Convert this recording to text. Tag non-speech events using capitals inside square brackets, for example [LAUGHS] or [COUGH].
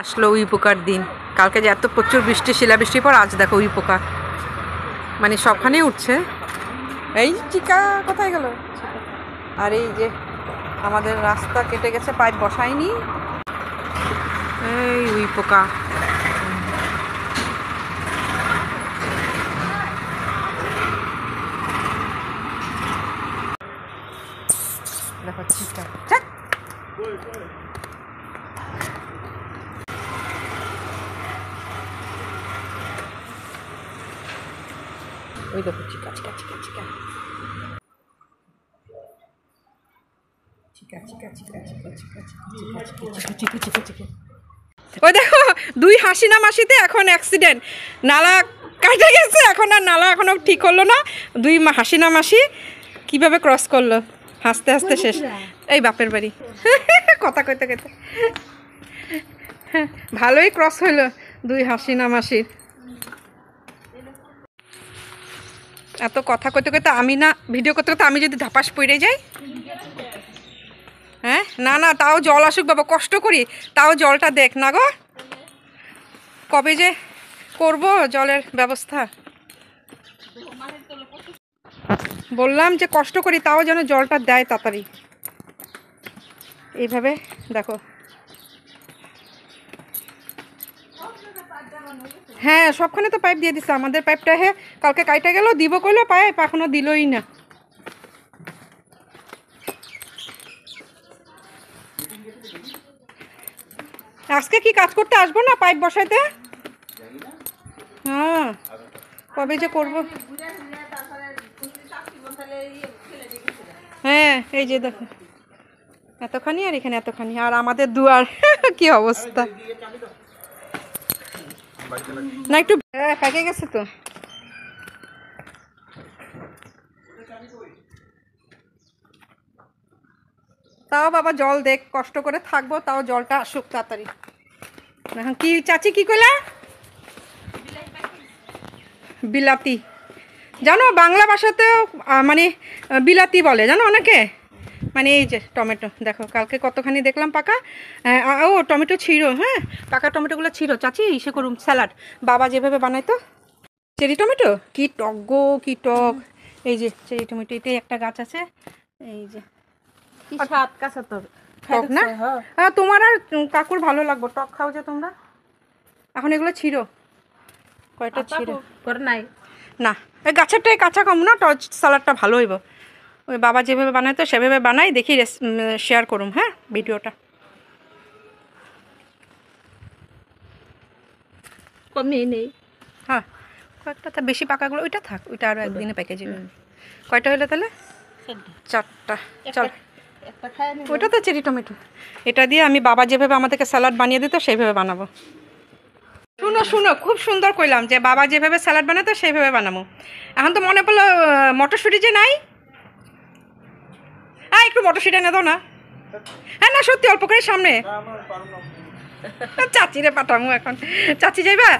আসলো উই পোকার দিন কালকে যে এত প্রচুর বৃষ্টি শিলাবৃষ্টির পর আজ দেখো উই পোকা মানে সবখানেই উঠছে এই চিকা কোথায় গেল আর এই যে আমাদের রাস্তা কেটে গেছে পাইপ বসায়নি এই উই পোকা দেখো আছে ওই দেখো চিকা চিকা চিকা চিকা ওই দেখো দুই হাসিনা মাসিতে এখন অ্যাক্সিডেন্ট নালা কাটে গেছে এখন আর নালা এখনও ঠিক হলো না দুই হাসিনা মাসি কিভাবে ক্রস করলো হাসতে হাসতে শেষ এই বাপের বাড়ি কথা কইতে কইতে ভালোই ক্রস হইলো দুই হাসিনা মাসির এত কথা করতে করতে আমি না ভিডিও করতে করতে আমি যদি ধাপাস পড়ে যাই হ্যাঁ না না তাও জল আসুক বাবা কষ্ট করি তাও জলটা দেখ না গো কবে যে করব জলের ব্যবস্থা বললাম যে কষ্ট করি তাও যেন জলটা দেয় তাড়াতাড়ি এইভাবে দেখো হ্যাঁ সবখানে তো পাইপ দিয়ে দিছে আমাদের পাইপটা হ্যাঁ কালকে কাইটা গেল দিব কইলো পাইপ এখনও দিলই না আজকে কি কাজ করতে আসবো না পাইপ বসাইতে হ্যাঁ কবে যে করবো হ্যাঁ এই যে দেখো এতখানি আর এখানে এতখানি আর আমাদের দুয়ার [LAUGHS] কি অবস্থা না একটু পেকে গেছে তো তাও বাবা জল দেখ কষ্ট করে থাকবো তাও জলটা আসুক তাড়াতাড়ি কি চাচি কি কইলা বিলাতি জানো বাংলা ভাষাতেও মানে বিলাতি বলে জানো অনেকে মানে এই যে টমেটো দেখো কালকে কতখানি দেখলাম পাকা ও টমেটো ছিঁড়ো হ্যাঁ পাকা টমেটোগুলো ছিঁড়ো চাচি ইসে করুন স্যালাড বাবা যেভাবে বানাইতো চেরি টমেটো কি টক গো কি টক এই যে চেরি টমেটো এটাই একটা গাছ আছে এই যে না হ্যাঁ। তোমার আর কাকুর ভালো লাগবো টক খাও যে তোমরা এখন এগুলো ছিঁড়ো কয়টা ছিঁড়ো নাই না এই গাছেরটাই কাঁচা কম না টচ স্যালাডটা ভালো হইব ওই বাবা যেভাবে বানায় তো সেভাবে বানাই দেখি শেয়ার করুম হ্যাঁ ভিডিওটা কমিয়ে নেই হ্যাঁ কয়েকটা তা বেশি পাকাগুলো ওইটা থাক ওইটা আরও একদিনে প্যাকেজ কয়টা হলো তাহলে চারটা চল ওইটা তো চেরি টমেটো এটা দিয়ে আমি বাবা যেভাবে আমাদেরকে স্যালাড বানিয়ে দিত সেইভাবে বানাবো শুনো শুনো খুব সুন্দর করলাম যে বাবা যেভাবে স্যালাড বানাতো সেইভাবে বানাবো এখন তো মনে পড়লো মটরশুঁটি যে নাই হ্যাঁ, একটু মটরশুটি এনে দাও না হ্যাঁ না সত্যি অল্প করে সামনে চাচিরে পাঠামু এখন চাচি যাইবা